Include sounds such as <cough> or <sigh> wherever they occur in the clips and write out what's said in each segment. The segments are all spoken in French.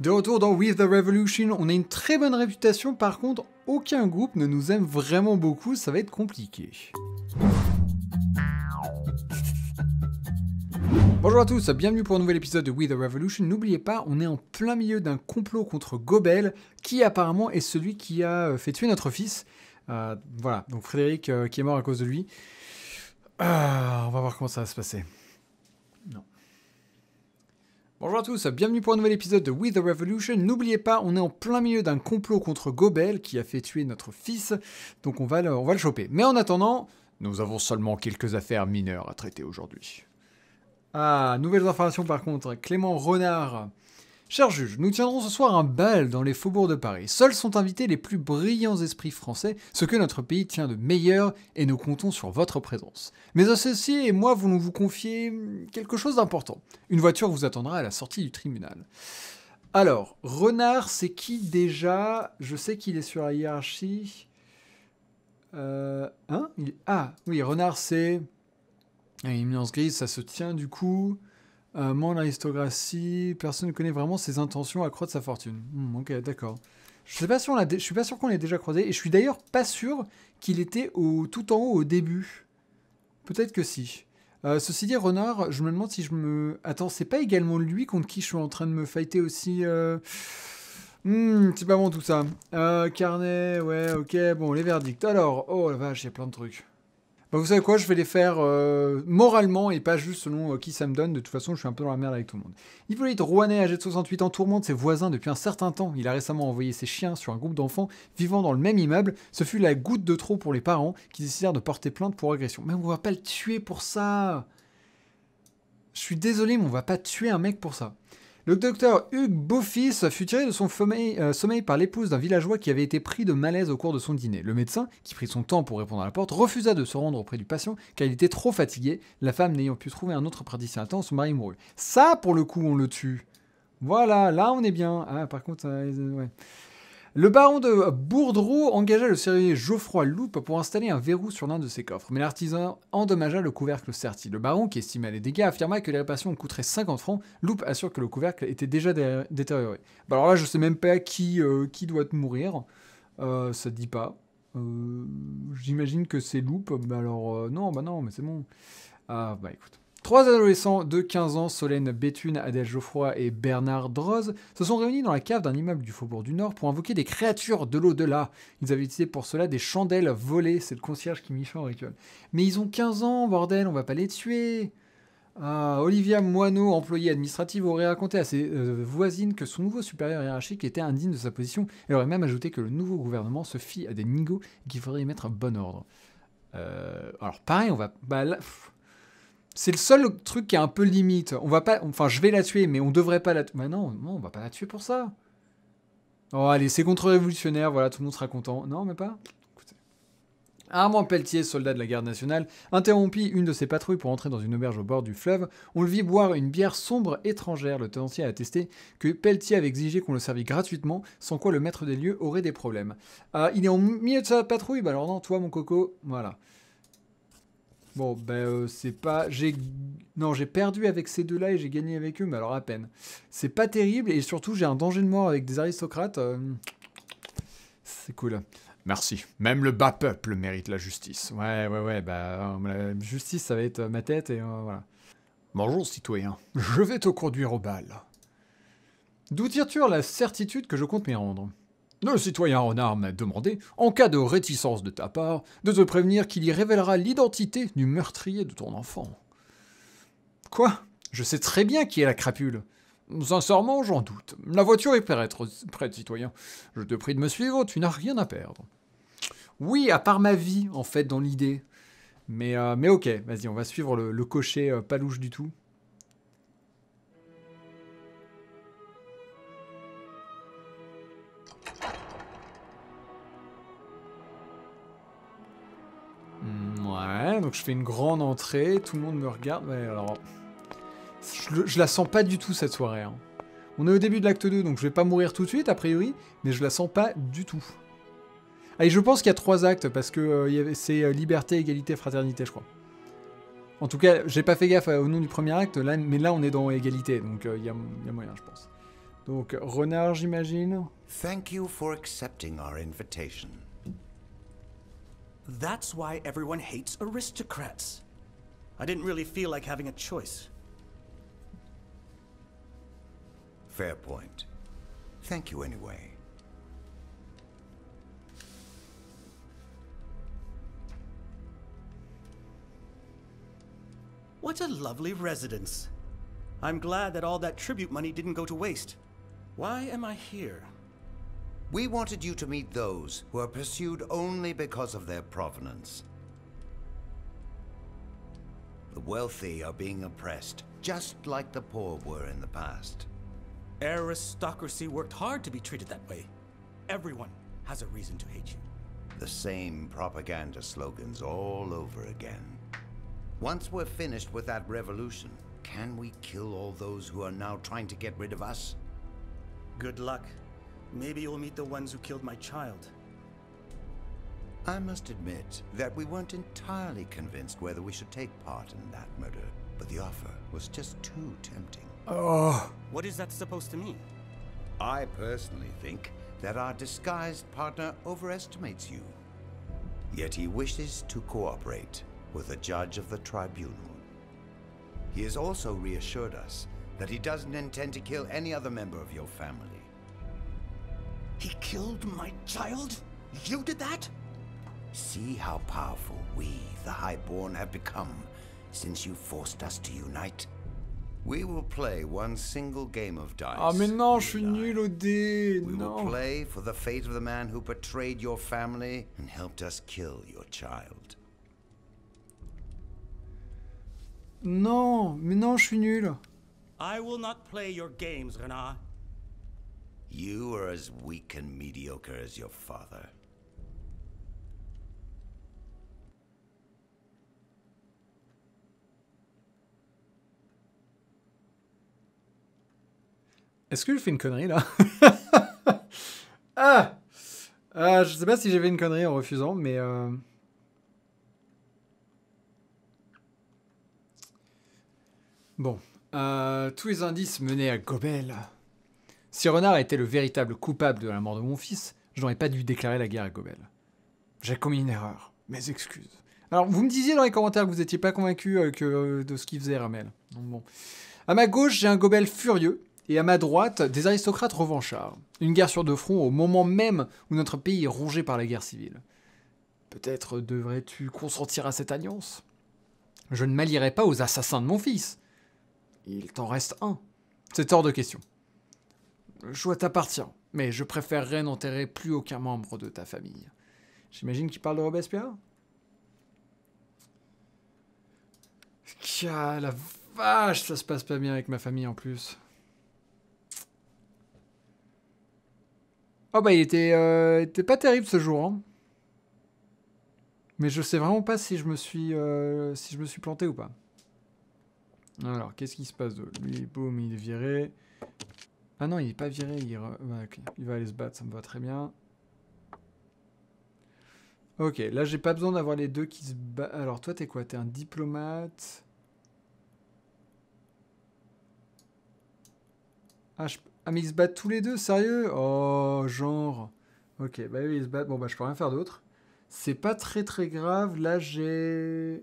De retour dans With the Revolution, on a une très bonne réputation, par contre aucun groupe ne nous aime vraiment beaucoup, ça va être compliqué. Bonjour à tous, bienvenue pour un nouvel épisode de With the Revolution. N'oubliez pas, on est en plein milieu d'un complot contre Gobel, qui apparemment est celui qui a euh, fait tuer notre fils. Euh, voilà, donc Frédéric euh, qui est mort à cause de lui. on va voir comment ça va se passer. Bonjour à tous, bienvenue pour un nouvel épisode de With the Revolution. N'oubliez pas, on est en plein milieu d'un complot contre Gobel qui a fait tuer notre fils, donc on va le, on va le choper. Mais en attendant, nous avons seulement quelques affaires mineures à traiter aujourd'hui. Ah, nouvelles informations par contre, Clément Renard Cher juge, nous tiendrons ce soir un bal dans les faubourgs de Paris. Seuls sont invités les plus brillants esprits français, ce que notre pays tient de meilleur, et nous comptons sur votre présence. Mes associés et moi voulons vous confier quelque chose d'important. Une voiture vous attendra à la sortie du tribunal. Alors, Renard, c'est qui déjà Je sais qu'il est sur la hiérarchie. Euh, hein Ah, oui, Renard, c'est... Ah, une grise, ça se tient du coup. Euh, l'aristocratie, personne ne connaît vraiment ses intentions à croître sa fortune. Hmm, ok, d'accord. Je sais pas si suis pas sûr qu'on l'ait déjà croisé, et je suis d'ailleurs pas sûr qu'il était au, tout en haut au début. Peut-être que si. Euh, ceci dit, Renard, je me demande si je me. Attends, c'est pas également lui contre qui je suis en train de me fighter aussi. Euh... Hmm, c'est pas bon tout ça. Euh, carnet, ouais, ok, bon, les verdicts. Alors, oh la vache, il plein de trucs. Bah, vous savez quoi, je vais les faire euh, moralement et pas juste selon euh, qui ça me donne. De toute façon, je suis un peu dans la merde avec tout le monde. Hippolyte Rouanet, âgé de 68 ans, tourmente ses voisins depuis un certain temps. Il a récemment envoyé ses chiens sur un groupe d'enfants vivant dans le même immeuble. Ce fut la goutte de trop pour les parents qui décidèrent de porter plainte pour agression. Mais on va pas le tuer pour ça Je suis désolé, mais on va pas tuer un mec pour ça. Le docteur Hugues Beaufils fut tiré de son euh, sommeil, par l'épouse d'un villageois qui avait été pris de malaise au cours de son dîner. Le médecin, qui prit son temps pour répondre à la porte, refusa de se rendre auprès du patient car il était trop fatigué. La femme n'ayant pu trouver un autre praticien à temps, son mari mourut. Ça, pour le coup, on le tue. Voilà, là on est bien. Ah, par contre, ouais. Le baron de Bourdreau engagea le serrurier Geoffroy Loupe pour installer un verrou sur l'un de ses coffres, mais l'artisan endommagea le couvercle serti. Le baron, qui estimait les dégâts, affirma que les réparations coûteraient 50 francs. Loupe assure que le couvercle était déjà détérioré. Bah alors là, je sais même pas qui, euh, qui doit mourir. Euh, ça dit pas. Euh, j'imagine que c'est Loupe. Bah alors, non, bah non, mais c'est bon. Ah, bah écoute. Trois adolescents de 15 ans, Solène Béthune, Adèle Geoffroy et Bernard Droz, se sont réunis dans la cave d'un immeuble du Faubourg du Nord pour invoquer des créatures de l'au-delà. Ils avaient utilisé pour cela des chandelles volées, c'est le concierge qui m'y fait en rituel. Mais ils ont 15 ans, bordel, on va pas les tuer ah, Olivia Moineau, employée administrative, aurait raconté à ses euh, voisines que son nouveau supérieur hiérarchique était indigne de sa position. et aurait même ajouté que le nouveau gouvernement se fie à des nigauds et qu'il faudrait y mettre un bon ordre. Euh, alors pareil, on va... Bah c'est le seul truc qui est un peu limite. On va pas, enfin, je vais la tuer, mais on devrait pas la. tuer. non, on va pas la tuer pour ça. Oh, allez, c'est contre-révolutionnaire, voilà, tout le monde sera content. Non, mais pas. Écoutez. Armand Pelletier, soldat de la garde nationale, interrompit une de ses patrouilles pour entrer dans une auberge au bord du fleuve. On le vit boire une bière sombre étrangère. Le tenancier a attesté que Pelletier avait exigé qu'on le servit gratuitement, sans quoi le maître des lieux aurait des problèmes. Ah, il est en milieu de sa patrouille Bah alors non, toi, mon coco, voilà. Bon, ben euh, c'est pas. J'ai non, j'ai perdu avec ces deux-là et j'ai gagné avec eux, mais alors à peine. C'est pas terrible et surtout j'ai un danger de mort avec des aristocrates. Euh, c'est cool. Merci. Même le bas peuple mérite la justice. Ouais, ouais, ouais. Bah, euh, la justice, ça va être ma tête et voilà. Bonjour citoyen. Je vais te conduire au bal. D'où tires-tu la certitude que je compte m'y rendre le citoyen en armes a demandé, en cas de réticence de ta part, de te prévenir qu'il y révélera l'identité du meurtrier de ton enfant. Quoi Je sais très bien qui est la crapule. Sincèrement, j'en doute. La voiture est prête, citoyen. Je te prie de me suivre, tu n'as rien à perdre. Oui, à part ma vie, en fait, dans l'idée. Mais, euh, mais ok, vas-y, on va suivre le, cocher euh, palouche pas louche du tout. donc je fais une grande entrée, tout le monde me regarde. Mais alors, je, la sens pas du tout cette soirée. Hein. On est au début de l'acte 2, donc je vais pas mourir tout de suite, a priori, mais je la sens pas du tout. Allez, je pense qu'il y a trois actes, parce que euh, c'est euh, liberté, égalité, fraternité, je crois. En tout cas, j'ai pas fait gaffe euh, au nom du premier acte, là, mais là on est dans égalité, donc il y, y, a moyen, je pense. Donc, renard, j'imagine. Thank you for accepting our invitation. That's why everyone hates aristocrats. I didn't really feel like having a choice. Fair point. Thank you anyway. What a lovely residence. I'm glad that all that tribute money didn't go to waste. Why am I here? We wanted you to meet those who are pursued only because of their provenance. The wealthy are being oppressed, just like the poor were in the past. Aristocracy worked hard to be treated that way. Everyone has a reason to hate you. The same propaganda slogans all over again. Once we're finished with that revolution, can we kill all those who are now trying to get rid of us? Good luck. Maybe you'll meet the ones who killed my child. I must admit that we weren't entirely convinced whether we should take part in that murder, but the offer was just too tempting. Oh. What is that supposed to mean? I personally think that our disguised partner overestimates you. Yet he wishes to cooperate with a judge of the tribunal. He has also reassured us that he doesn't intend to kill any other member of your family. He killed my child? You did that? See how powerful we, the Highborn, have become since you forced us to unite. We will play one single game of dice. Ah mais non, je suis nul au dé. We non. will play for the fate of the man who betrayed your family and helped us kill your child. Non, mais non, je suis nul. I will not play your games, Renard. You are as weak and mediocre as your father. Est-ce que je fais une connerie là <laughs> Ah euh, Je sais pas si j'ai fait une connerie en refusant, mais. Euh, bon. Euh, tous les indices menaient à Gobel. Si Renard était le véritable coupable de la mort de mon fils, je n'aurais pas dû déclarer la guerre à Gobel. J'ai commis une erreur. Mes excuses. Alors, vous me disiez dans les commentaires que vous n'étiez pas convaincu euh, euh, de ce qu'il faisait Ramel. bon. À ma gauche, j'ai un Gobel furieux, et à ma droite, des aristocrates revanchards. Une guerre sur deux fronts au moment même où notre pays est rongé par la guerre civile. Peut-être devrais-tu consentir à cette alliance Je ne m'allierai pas aux assassins de mon fils. Il t'en reste un. C'est hors de question. Le choix t'appartient, mais je préférerais n'enterrer plus aucun membre de ta famille. J'imagine qu'il parle de Robespierre Qu'à la vache, ça se passe pas bien avec ma famille en plus. Oh bah il était, euh, pas terrible ce jour. Hein. Mais je sais vraiment pas si je me suis, euh, si je me suis planté ou pas. Alors qu'est-ce qui se passe de lui Boum, il est viré. Ah non, il est pas viré, il, va aller se battre, ça me va très bien. Ok, là j'ai pas besoin d'avoir les deux qui se battent. Alors toi t'es quoi T'es un diplomate ah, ah, mais ils se battent tous les deux, sérieux Oh genre Ok, bah oui ils se battent, bon bah je peux rien faire d'autre. C'est pas très très grave, là j'ai...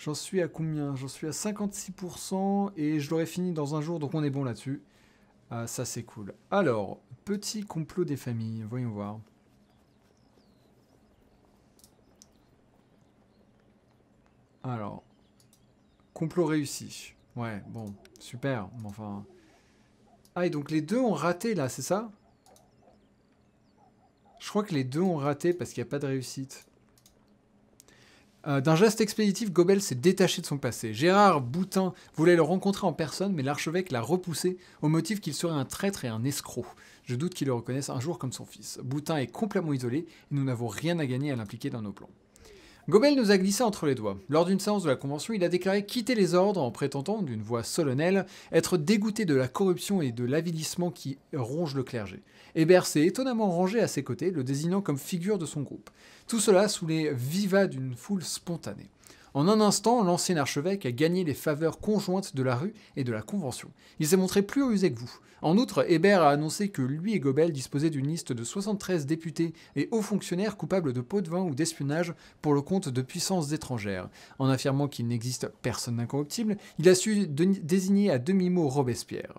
J'en suis à combien J'en suis à 56% et je l'aurais fini dans un jour, donc on est bon là-dessus. Ah ça, c'est cool. Alors, petit complot des familles. Voyons voir. Alors, complot réussi. Ouais, bon, super. Enfin... Ah, et donc les deux ont raté, là, c'est ça Je crois que les deux ont raté parce qu'il n'y a pas de réussite. Euh, d'un geste expéditif, Gobel s'est détaché de son passé. Gérard Boutin voulait le rencontrer en personne, mais l'archevêque l'a repoussé au motif qu'il serait un traître et un escroc. Je doute qu'il le reconnaisse un jour comme son fils. Boutin est complètement isolé et nous n'avons rien à gagner à l'impliquer dans nos plans. Gobel nous a glissé entre les doigts. Lors d'une séance de la Convention, il a déclaré quitter les ordres en prétendant, d'une voix solennelle, être dégoûté de la corruption et de l'avilissement qui ronge le clergé. Hébert s'est étonnamment rangé à ses côtés, le désignant comme figure de son groupe. Tout cela sous les vivas d'une foule spontanée. En un instant, l'ancien archevêque a gagné les faveurs conjointes de la rue et de la Convention. Il s'est montré plus rusé que vous. En outre, Hébert a annoncé que lui et Gobel disposaient d'une liste de 73 députés et hauts fonctionnaires coupables de pots de vin ou d'espionnage pour le compte de puissances étrangères. En affirmant qu'il n'existe personne d'incorruptible, il a su désigner à demi-mot Robespierre.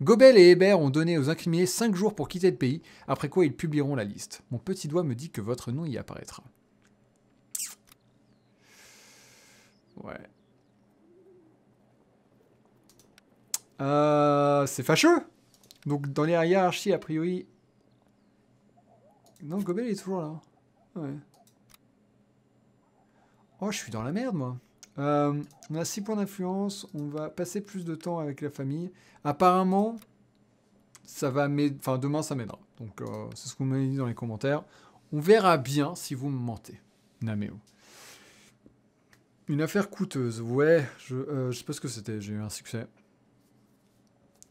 Gobel et Hébert ont donné aux incriminés 5 jours pour quitter le pays, après quoi ils publieront la liste. Mon petit doigt me dit que votre nom y apparaîtra. Ouais. Euh, c'est fâcheux Donc dans les hiérarchies, a priori... Non, gobel est toujours là. Ouais. Oh, je suis dans la merde, moi. Euh, on a 6 points d'influence. On va passer plus de temps avec la famille. Apparemment, ça va m'aider. Enfin, demain, ça m'aidera. Donc, euh, c'est ce qu'on m'a dit dans les commentaires. On verra bien si vous me mentez. Nameo. Une affaire coûteuse, ouais, euh, je, sais pas ce que c'était, j'ai eu un succès.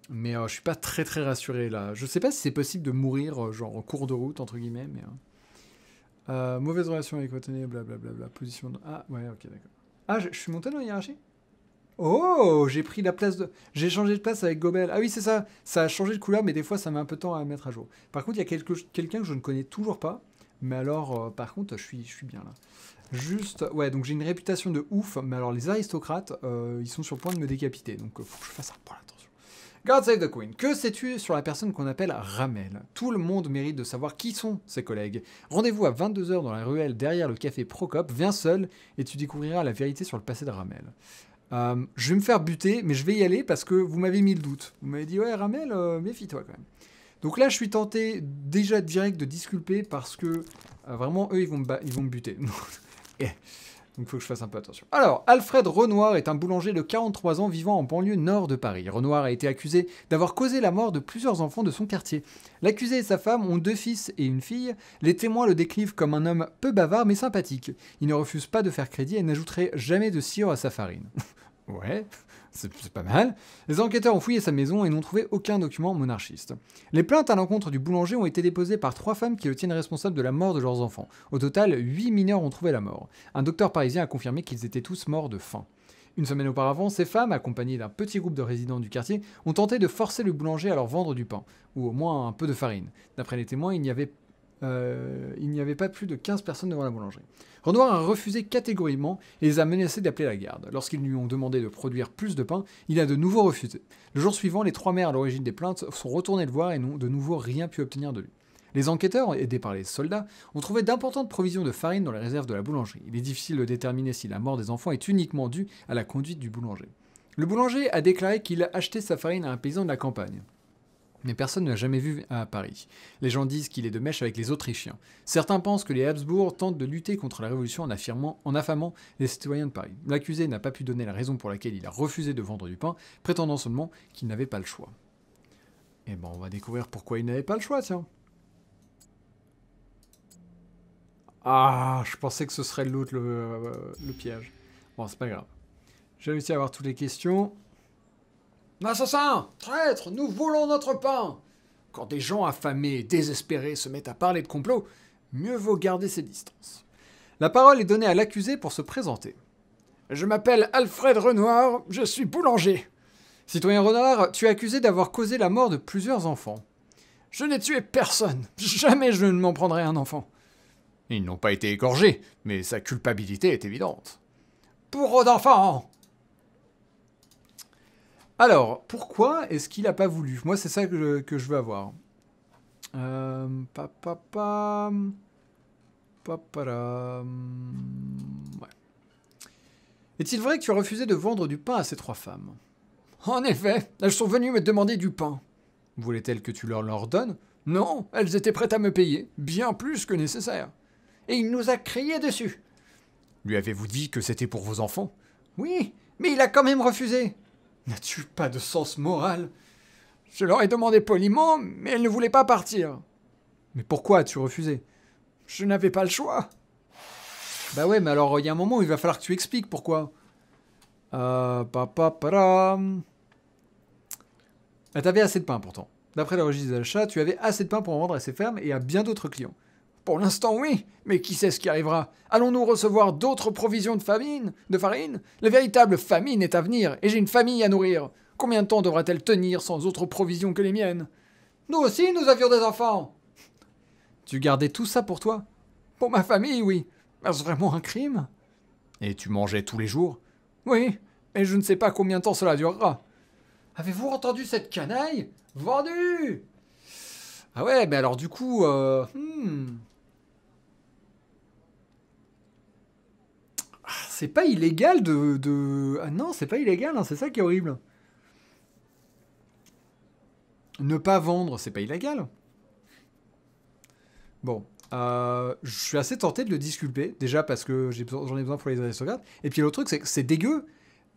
Mais euh, je suis pas très très rassuré là. Je sais pas si c'est possible de mourir euh, genre en cours de route, entre guillemets, mais... Hein. mauvaise relation avec Watané, blablabla, position de... Ah, ouais, ok, d'accord. Ah, je, suis monté dans la hiérarchie Oh, j'ai pris la place de... J'ai changé de place avec Gobel. Ah oui, c'est ça, ça a changé de couleur, mais des fois ça met un peu de temps à mettre à jour. Par contre, il y a quelqu'un que je ne connais toujours pas, mais alors, euh, par contre, je suis, bien là. Juste, ouais, donc j'ai une réputation de ouf, mais alors les aristocrates, euh, ils sont sur le point de me décapiter, donc euh, faut que je fasse un point attention. God save the Queen, que sais-tu sur la personne qu'on appelle Ramel Tout le monde mérite de savoir qui sont ses collègues. Rendez-vous à 22h dans la ruelle derrière le café Procop, viens seul et tu découvriras la vérité sur le passé de Ramel. je vais me faire buter, mais je vais y aller parce que vous m'avez mis le doute. Vous m'avez dit, ouais, Ramel, méfie-toi quand même. Donc là, je suis tenté déjà direct de disculper parce que euh, vraiment, eux, ils vont me, ils vont me buter. <laughs> Donc il faut que je fasse un peu attention. Alors, Alfred Renoir est un boulanger de 43 ans vivant en banlieue nord de Paris. Renoir a été accusé d'avoir causé la mort de plusieurs enfants de son quartier. L'accusé et sa femme ont deux fils et une fille. Les témoins le décrivent comme un homme peu bavard mais sympathique. Il ne refuse pas de faire crédit et n'ajouterait jamais de cire à sa farine. <laughs> ouais c'est pas mal, les enquêteurs ont fouillé sa maison et n'ont trouvé aucun document monarchiste. Les plaintes à l'encontre du boulanger ont été déposées par trois femmes qui le tiennent responsable de la mort de leurs enfants. Au total, huit mineurs ont trouvé la mort. Un docteur parisien a confirmé qu'ils étaient tous morts de faim. Une semaine auparavant, ces femmes, accompagnées d'un petit groupe de résidents du quartier, ont tenté de forcer le boulanger à leur vendre du pain, ou au moins un peu de farine. D'après les témoins, il n'y avait, euh, avait, pas plus de 15 personnes devant la boulangerie. Renoir a refusé catégoriquement et les a menacés d'appeler la garde. Lorsqu'ils lui ont demandé de produire plus de pain, il a de nouveau refusé. Le jour suivant, les trois mères à l'origine des plaintes sont retournées le voir et n'ont de nouveau rien pu obtenir de lui. Les enquêteurs, aidés par les soldats, ont trouvé d'importantes provisions de farine dans les réserves de la boulangerie. Il est difficile de déterminer si la mort des enfants est uniquement due à la conduite du boulanger. Le boulanger a déclaré qu'il a acheté sa farine à un paysan de la campagne mais personne ne l'a jamais vu à Paris. Les gens disent qu'il est de mèche avec les Autrichiens. Certains pensent que les Habsbourg tentent de lutter contre la Révolution en, affirmant, en affamant les citoyens de Paris. L'accusé n'a pas pu donner la raison pour laquelle il a refusé de vendre du pain, prétendant seulement qu'il n'avait pas le choix. Eh ben, on va découvrir pourquoi il n'avait pas le choix, tiens. Ah, je pensais que ce serait l'autre, le, euh, le piège. Bon, c'est pas grave. J'ai réussi à avoir toutes les questions. Assassin Traître Nous voulons notre pain Quand des gens affamés et désespérés se mettent à parler de complot, mieux vaut garder ses distances. La parole est donnée à l'accusé pour se présenter. Je m'appelle Alfred Renoir, je suis boulanger. Citoyen Renoir, tu es accusé d'avoir causé la mort de plusieurs enfants. Je n'ai tué personne. Jamais je ne m'en prendrai un enfant. Ils n'ont pas été égorgés, mais sa culpabilité est évidente. pour d'enfants alors, pourquoi est-ce qu'il n'a pas voulu Moi, c'est ça que je, veux avoir. Euh, papa. Est-il vrai que tu as refusé de vendre du pain à ces trois femmes En effet, elles sont venues me demander du pain. Voulaient-elles que tu leur leur donnes Non, elles étaient prêtes à me payer, bien plus que nécessaire. Et il nous a crié dessus. Lui avez-vous dit que c'était pour vos enfants Oui, mais il a quand même refusé. N'as-tu pas de sens moral Je leur ai demandé poliment, mais elles ne voulaient pas partir. Mais pourquoi as-tu refusé Je n'avais pas le choix. Bah ouais, mais alors il y a un moment où il va falloir que tu expliques pourquoi. Euh. Bah, t'avait assez de pain pourtant. D'après le registre des tu avais assez de pain pour en vendre à ses fermes et à bien d'autres clients. Pour l'instant, oui, mais qui sait ce qui arrivera Allons-nous recevoir d'autres provisions de famine De farine La véritable famine est à venir, et j'ai une famille à nourrir. Combien de temps devra-t-elle tenir sans autres provisions que les miennes Nous aussi, nous avions des enfants Tu gardais tout ça pour toi Pour ma famille, oui. Est-ce vraiment un crime Et tu mangeais tous les jours Oui, mais je ne sais pas combien de temps cela durera. Avez-vous entendu cette canaille Vendue Ah ouais, mais alors du coup... Euh... Hmm. c'est pas illégal de, de... Ah non, c'est pas illégal, hein, c'est ça qui est horrible. Ne pas vendre, c'est pas illégal. Bon, euh, je suis assez tenté de le disculper, déjà parce que j'en ai besoin pour les aristocrates. Et puis l'autre truc, c'est que c'est dégueu,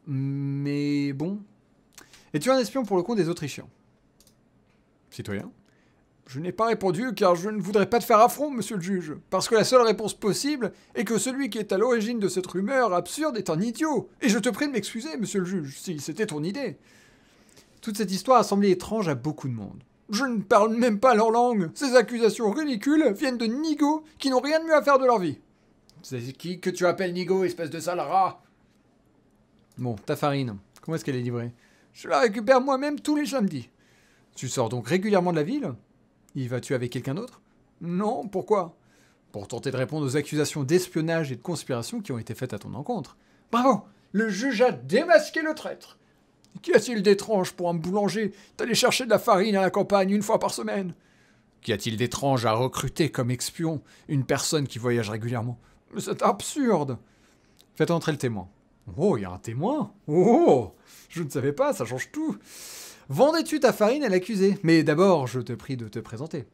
mais bon. es tu un espion pour le compte des Autrichiens. Citoyen. Je n'ai pas répondu car je ne voudrais pas te faire affront, monsieur le juge, parce que la seule réponse possible est que celui qui est à l'origine de cette rumeur absurde est un idiot, et je te prie de m'excuser, monsieur le juge, si c'était ton idée. Toute cette histoire a semblé étrange à beaucoup de monde. Je ne parle même pas leur langue. Ces accusations ridicules viennent de Nigo qui n'ont rien de mieux à faire de leur vie. C'est qui que tu appelles nigo, espèce de sale rat Bon, ta farine, comment est-ce qu'elle est livrée Je la récupère moi-même tous les samedis. Tu sors donc régulièrement de la ville il va tuer avec quelqu'un d'autre Non, pourquoi Pour tenter de répondre aux accusations d'espionnage et de conspiration qui ont été faites à ton encontre. Bravo Le juge a démasqué le traître Qu'y a-t-il d'étrange pour un boulanger d'aller chercher de la farine à la campagne une fois par semaine Qu'y a-t-il d'étrange à recruter comme espion une personne qui voyage régulièrement C'est absurde Faites entrer le témoin. Oh, il y a un témoin Oh, oh, oh Je ne savais pas, ça change tout vendais-tu ta farine à l'accusé Mais d'abord, je te prie de te présenter.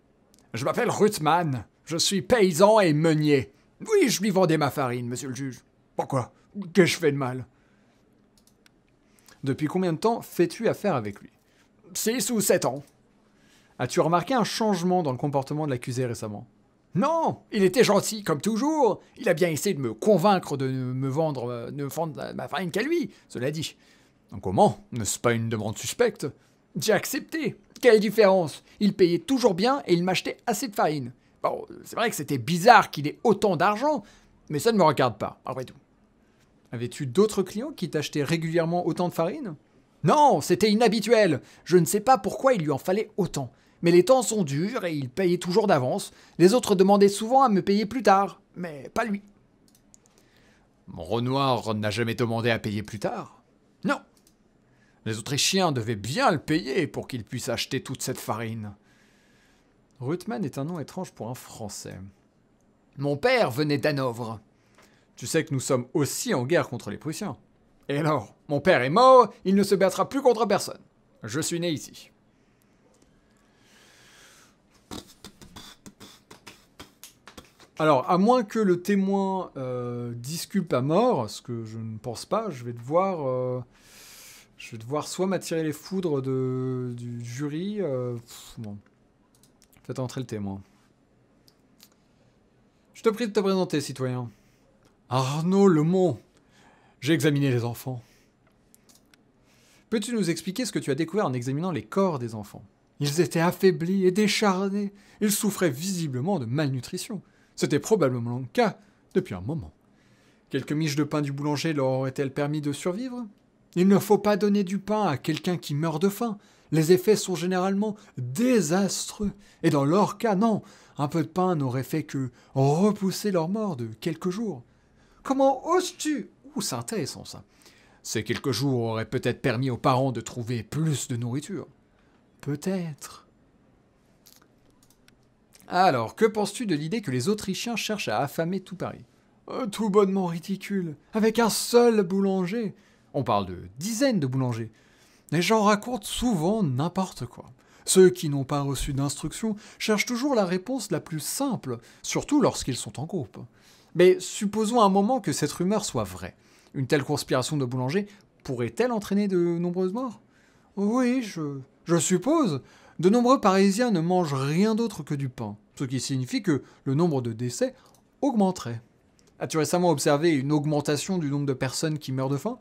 Je m'appelle Ruthman, je suis paysan et meunier. Oui, je lui vendais ma farine, monsieur le juge. Pourquoi Qu'ai-je fait de mal Depuis combien de temps fais-tu affaire avec lui Six ou sept ans. As-tu remarqué un changement dans le comportement de l'accusé récemment non, il était gentil comme toujours. Il a bien essayé de me convaincre de ne me vendre, euh, ne vendre ma farine qu'à lui, cela dit. Comment N'est-ce pas une demande suspecte J'ai accepté. Quelle différence Il payait toujours bien et il m'achetait assez de farine. Bon, c'est vrai que c'était bizarre qu'il ait autant d'argent, mais ça ne me regarde pas, après tout. Avais-tu d'autres clients qui t'achetaient régulièrement autant de farine Non, c'était inhabituel. Je ne sais pas pourquoi il lui en fallait autant. Mais les temps sont durs et il payait toujours d'avance. Les autres demandaient souvent à me payer plus tard, mais pas lui. Mon Renoir n'a jamais demandé à payer plus tard. Non, les Autrichiens devaient bien le payer pour qu'ils puissent acheter toute cette farine. Ruthmann est un nom étrange pour un Français. Mon père venait d'Hanovre. Tu sais que nous sommes aussi en guerre contre les Prussiens. Et alors, mon père est mort, il ne se battra plus contre personne. Je suis né ici. Alors, à moins que le témoin euh, disculpe à mort, ce que je ne pense pas, je vais devoir euh, je vais devoir soit m'attirer les foudres de, du jury. Euh, bon. Faites entrer le témoin. Je te prie de te présenter, citoyen. Arnaud Lemont. J'ai examiné les enfants. Peux-tu nous expliquer ce que tu as découvert en examinant les corps des enfants Ils étaient affaiblis et décharnés. Ils souffraient visiblement de malnutrition. C'était probablement le cas depuis un moment. Quelques miches de pain du boulanger leur auraient-elles permis de survivre il ne faut pas donner du pain à quelqu'un qui meurt de faim. Les effets sont généralement désastreux. Et dans leur cas, non, un peu de pain n'aurait fait que repousser leur mort de quelques jours. Comment oses-tu ou c'est intéressant ça. Ces quelques jours auraient peut-être permis aux parents de trouver plus de nourriture. Peut-être. Alors, que penses-tu de l'idée que les Autrichiens cherchent à affamer tout Paris euh, Tout bonnement ridicule, avec un seul boulanger. On parle de dizaines de boulangers. Les gens racontent souvent n'importe quoi. Ceux qui n'ont pas reçu d'instruction cherchent toujours la réponse la plus simple, surtout lorsqu'ils sont en groupe. Mais supposons un moment que cette rumeur soit vraie. Une telle conspiration de boulangers pourrait-elle entraîner de nombreuses morts Oui, je, je suppose. De nombreux Parisiens ne mangent rien d'autre que du pain, ce qui signifie que le nombre de décès augmenterait. As-tu récemment observé une augmentation du nombre de personnes qui meurent de faim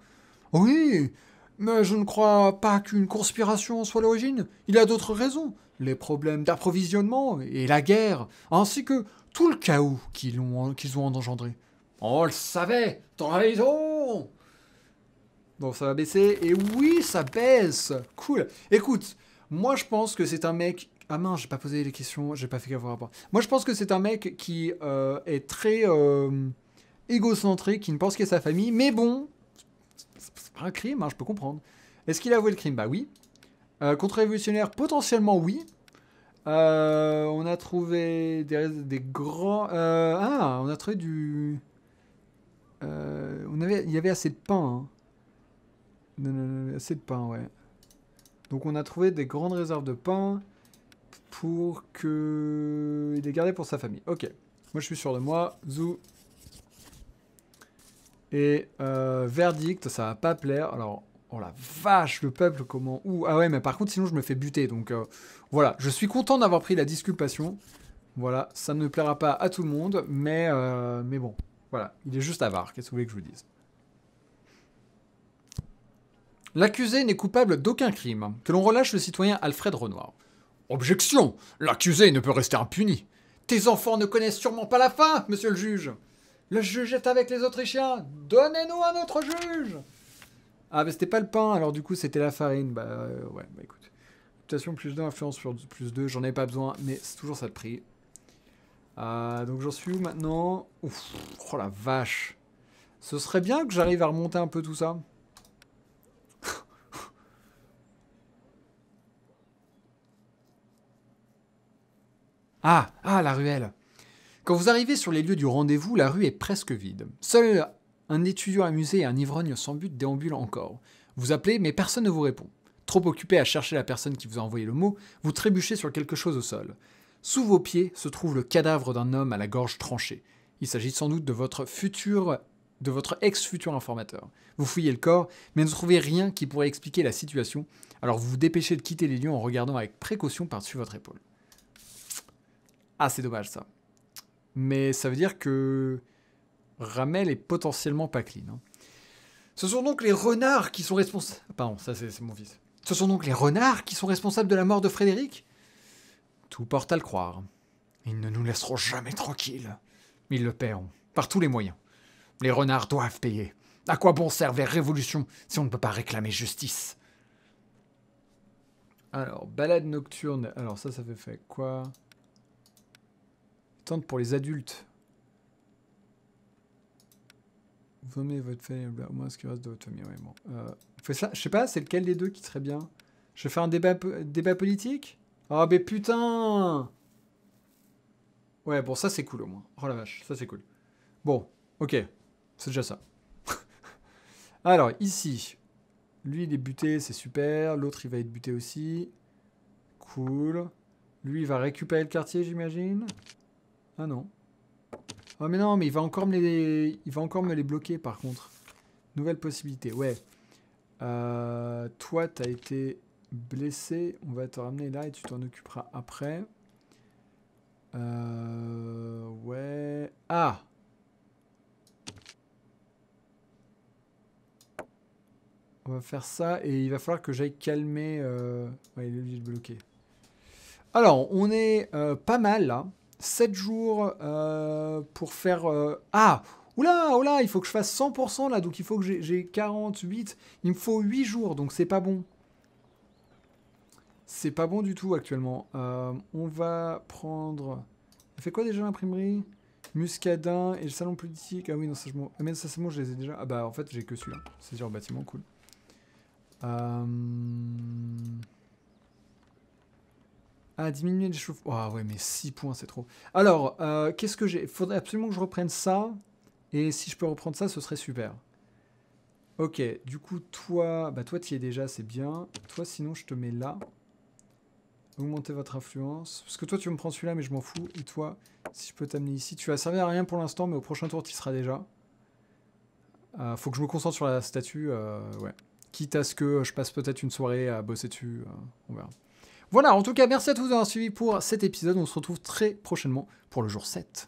oui, mais je ne crois pas qu'une conspiration soit l'origine. Il y a d'autres raisons. Les problèmes d'approvisionnement et la guerre, ainsi que tout le chaos qu'ils ont, qu'ils ont engendré. On le savait T'en avais raison Bon, ça va baisser. Et oui, ça baisse Cool. Écoute, moi je pense que c'est un mec... Ah mince, j'ai pas posé les questions, j'ai pas fait qu'avoir rapport. Moi je pense que c'est un mec qui euh, est très euh, égocentrique, qui ne pense qu'à sa famille. Mais bon, c'est pas un crime, hein, je peux comprendre. Est-ce qu'il a avoué le crime Bah oui. Euh, contre-révolutionnaire, potentiellement oui. Euh, on a trouvé des, grands. Euh, ah, on a trouvé du. on avait, il y avait assez de pain. Hein. assez de pain, ouais. Donc on a trouvé des grandes réserves de pain pour que il les gardait pour sa famille. Ok. Moi je suis sûr de moi. Zou, et euh, verdict, ça va pas plaire. Alors, oh la vache, le peuple, comment Ouh, ah ouais, mais par contre, sinon je me fais buter. Donc euh, voilà, je suis content d'avoir pris la disculpation. Voilà, ça ne plaira pas à tout le monde, mais, euh, mais bon, voilà, il est juste avare, qu'est-ce que vous voulez que je vous dise L'accusé n'est coupable d'aucun crime, que l'on relâche le citoyen Alfred Renoir. Objection L'accusé ne peut rester impuni Tes enfants ne connaissent sûrement pas la fin, monsieur le juge le juge est avec les Autrichiens. Donnez-nous un autre juge. Ah, mais c'était pas le pain, alors du coup, c'était la farine. Bah, euh, ouais, bah écoute. Réputation plus 2, influence plus 2, j'en ai pas besoin, mais c'est toujours ça le prix. Ah, donc j'en suis où maintenant Ouf, oh la vache. Ce serait bien que j'arrive à remonter un peu tout ça. <laughs> ah, ah, la ruelle. Quand vous arrivez sur les lieux du rendez-vous, la rue est presque vide. Seul un étudiant amusé et un ivrogne sans but déambulent encore. Vous appelez, mais personne ne vous répond. Trop occupé à chercher la personne qui vous a envoyé le mot, vous trébuchez sur quelque chose au sol. Sous vos pieds se trouve le cadavre d'un homme à la gorge tranchée. Il s'agit sans doute de votre futur de votre ex-futur informateur. Vous fouillez le corps, mais ne trouvez rien qui pourrait expliquer la situation, alors vous vous dépêchez de quitter les lieux en regardant avec précaution par-dessus votre épaule. Ah, c'est dommage ça mais ça veut dire que Ramel est potentiellement pas clean. Hein. Ce sont donc les renards qui sont responsables. Pardon, ça c'est mon fils. Ce sont donc les renards qui sont responsables de la mort de Frédéric Tout porte à le croire. Ils ne nous laisseront jamais tranquilles. Ils le paieront, par tous les moyens. Les renards doivent payer. À quoi bon servir Révolution si on ne peut pas réclamer justice Alors, balade nocturne. Alors, ça, ça fait quoi pour les adultes. Vous votre famille, au ce qui reste de votre Ouais, euh, ça. Je sais pas, c'est lequel des deux qui serait bien Je fais un débat, débat politique ah, Oh, mais putain Ouais, bon, ça c'est cool au moins. Oh la vache, ça c'est cool. Bon, ok, c'est déjà ça. <laughs> Alors, ici, lui il est buté, c'est super. L'autre il va être buté aussi. Cool. Lui il va récupérer le quartier, j'imagine. Ah non. Ah mais non, mais il va encore me les, il va encore me les bloquer par contre. Nouvelle possibilité, ouais. Euh, toi, t'as été blessé. On va te ramener là et tu t'en occuperas après. Euh, ouais. Ah On va faire ça et il va falloir que j'aille calmer... Euh, ouais, il est obligé de bloquer. Alors, on est pas mal là. 7 jours euh, pour faire... Euh, ah Oula, oula, il faut que je fasse 100% là, donc il faut que j'ai 48. Il me faut 8 jours, donc c'est pas bon. C'est pas bon du tout actuellement. Euh, on va prendre... fait quoi déjà l'imprimerie Muscadin et le salon politique. Ah oui, non, ça, je ah, ça c'est bon, je les ai déjà. Ah bah en fait, j'ai que celui-là. C'est sur le bâtiment, cool. Euh... Ah, diminuer l'échauffement. Ah oh, ouais, mais 6 points, c'est trop. Alors, euh, qu'est-ce que j'ai Il faudrait absolument que je reprenne ça. Et si je peux reprendre ça, ce serait super. Ok, du coup, toi, bah toi, tu y es déjà, c'est bien. Toi, sinon, je te mets là. Augmenter votre influence. Parce que toi, tu me prends celui-là, mais je m'en fous. Et toi, si je peux t'amener ici. Tu vas servir à rien pour l'instant, mais au prochain tour, tu seras déjà. Euh, faut que je me concentre sur la statue, euh, ouais. Quitte à ce que je passe peut-être une soirée à bosser dessus, on verra. Voilà, en tout cas, merci à tous d'avoir suivi pour cet épisode. On se retrouve très prochainement pour le jour 7.